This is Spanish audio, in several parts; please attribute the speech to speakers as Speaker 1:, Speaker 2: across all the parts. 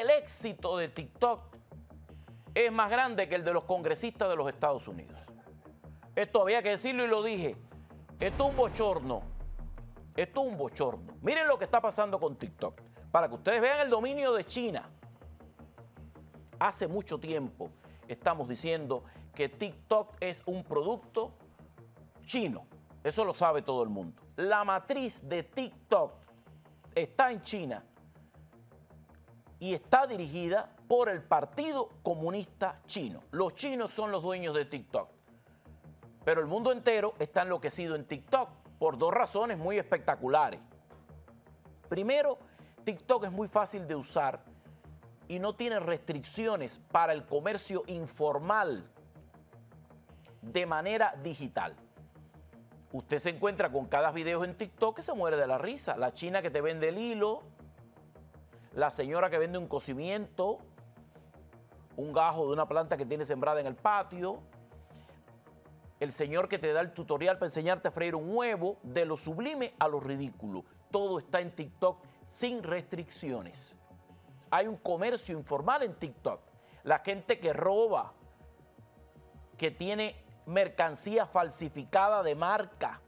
Speaker 1: el éxito de TikTok es más grande que el de los congresistas de los Estados Unidos. Esto había que decirlo y lo dije. Esto es un bochorno. Esto es un bochorno. Miren lo que está pasando con TikTok. Para que ustedes vean el dominio de China. Hace mucho tiempo estamos diciendo que TikTok es un producto chino. Eso lo sabe todo el mundo. La matriz de TikTok está en China y está dirigida por el Partido Comunista Chino. Los chinos son los dueños de TikTok. Pero el mundo entero está enloquecido en TikTok por dos razones muy espectaculares. Primero, TikTok es muy fácil de usar y no tiene restricciones para el comercio informal de manera digital. Usted se encuentra con cada video en TikTok que se muere de la risa. La china que te vende el hilo, la señora que vende un cocimiento, un gajo de una planta que tiene sembrada en el patio, el señor que te da el tutorial para enseñarte a freír un huevo, de lo sublime a lo ridículo. Todo está en TikTok sin restricciones. Hay un comercio informal en TikTok. La gente que roba, que tiene mercancía falsificada de marca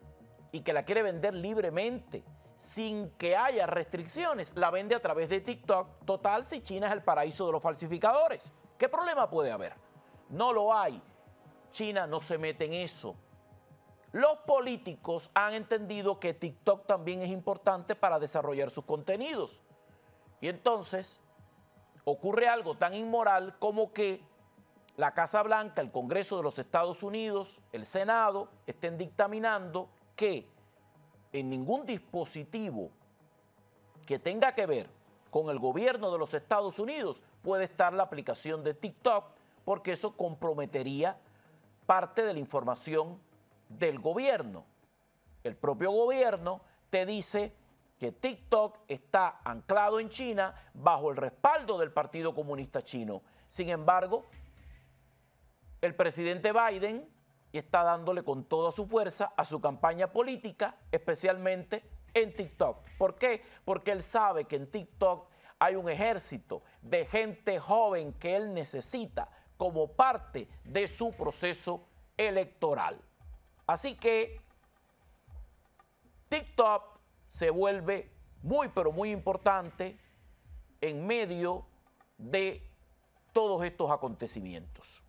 Speaker 1: y que la quiere vender libremente sin que haya restricciones. La vende a través de TikTok. Total, si China es el paraíso de los falsificadores. ¿Qué problema puede haber? No lo hay. China no se mete en eso. Los políticos han entendido que TikTok también es importante para desarrollar sus contenidos. Y entonces ocurre algo tan inmoral como que la Casa Blanca, el Congreso de los Estados Unidos, el Senado estén dictaminando que en ningún dispositivo que tenga que ver con el gobierno de los Estados Unidos puede estar la aplicación de TikTok porque eso comprometería parte de la información del gobierno. El propio gobierno te dice que TikTok está anclado en China bajo el respaldo del Partido Comunista Chino. Sin embargo, el presidente Biden y está dándole con toda su fuerza a su campaña política, especialmente en TikTok. ¿Por qué? Porque él sabe que en TikTok hay un ejército de gente joven que él necesita como parte de su proceso electoral. Así que TikTok se vuelve muy, pero muy importante en medio de todos estos acontecimientos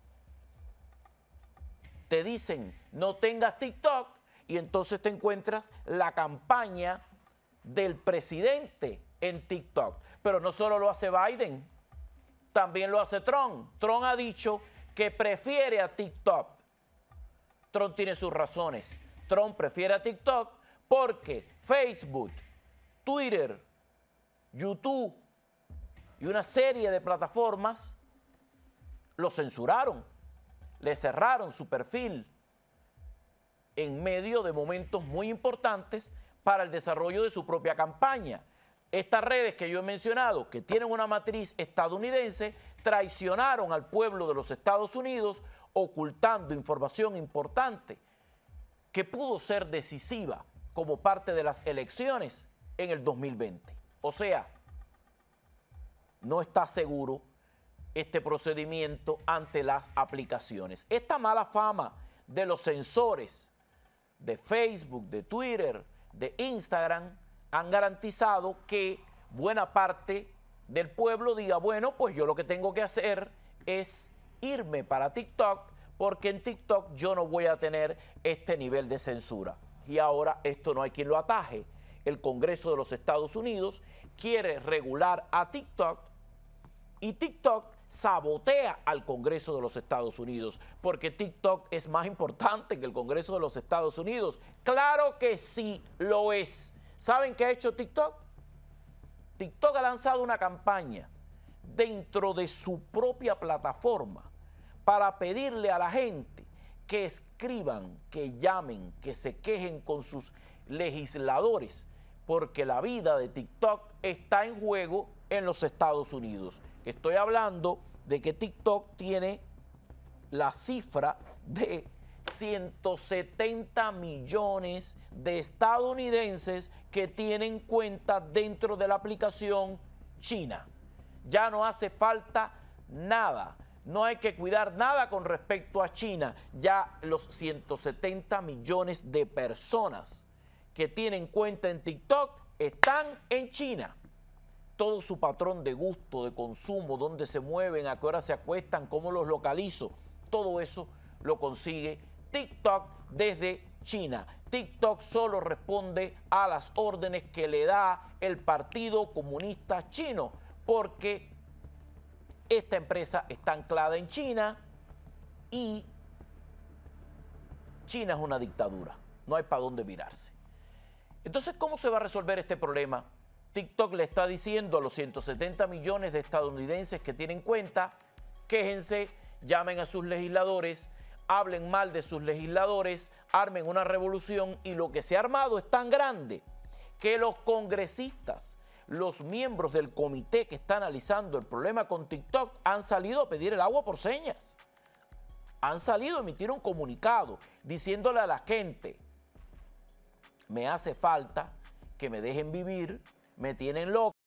Speaker 1: te dicen no tengas TikTok y entonces te encuentras la campaña del presidente en TikTok. Pero no solo lo hace Biden, también lo hace Trump. Trump ha dicho que prefiere a TikTok. Trump tiene sus razones. Trump prefiere a TikTok porque Facebook, Twitter, YouTube y una serie de plataformas lo censuraron le cerraron su perfil en medio de momentos muy importantes para el desarrollo de su propia campaña. Estas redes que yo he mencionado, que tienen una matriz estadounidense, traicionaron al pueblo de los Estados Unidos ocultando información importante que pudo ser decisiva como parte de las elecciones en el 2020. O sea, no está seguro este procedimiento ante las aplicaciones. Esta mala fama de los sensores de Facebook, de Twitter, de Instagram, han garantizado que buena parte del pueblo diga, bueno, pues yo lo que tengo que hacer es irme para TikTok porque en TikTok yo no voy a tener este nivel de censura. Y ahora esto no hay quien lo ataje. El Congreso de los Estados Unidos quiere regular a TikTok y TikTok sabotea al Congreso de los Estados Unidos, porque TikTok es más importante que el Congreso de los Estados Unidos. Claro que sí lo es. ¿Saben qué ha hecho TikTok? TikTok ha lanzado una campaña dentro de su propia plataforma para pedirle a la gente que escriban, que llamen, que se quejen con sus legisladores, porque la vida de TikTok está en juego en los Estados Unidos. Estoy hablando de que TikTok tiene la cifra de 170 millones de estadounidenses que tienen cuentas dentro de la aplicación china. Ya no hace falta nada. No hay que cuidar nada con respecto a China. Ya los 170 millones de personas que tienen cuenta en TikTok están en China todo su patrón de gusto, de consumo, dónde se mueven, a qué hora se acuestan, cómo los localizo. Todo eso lo consigue TikTok desde China. TikTok solo responde a las órdenes que le da el Partido Comunista Chino, porque esta empresa está anclada en China y China es una dictadura. No hay para dónde mirarse. Entonces, ¿cómo se va a resolver este problema? TikTok le está diciendo a los 170 millones de estadounidenses que tienen cuenta, quéjense, llamen a sus legisladores, hablen mal de sus legisladores, armen una revolución y lo que se ha armado es tan grande que los congresistas, los miembros del comité que está analizando el problema con TikTok han salido a pedir el agua por señas. Han salido a emitir un comunicado diciéndole a la gente, me hace falta que me dejen vivir, me tienen loco.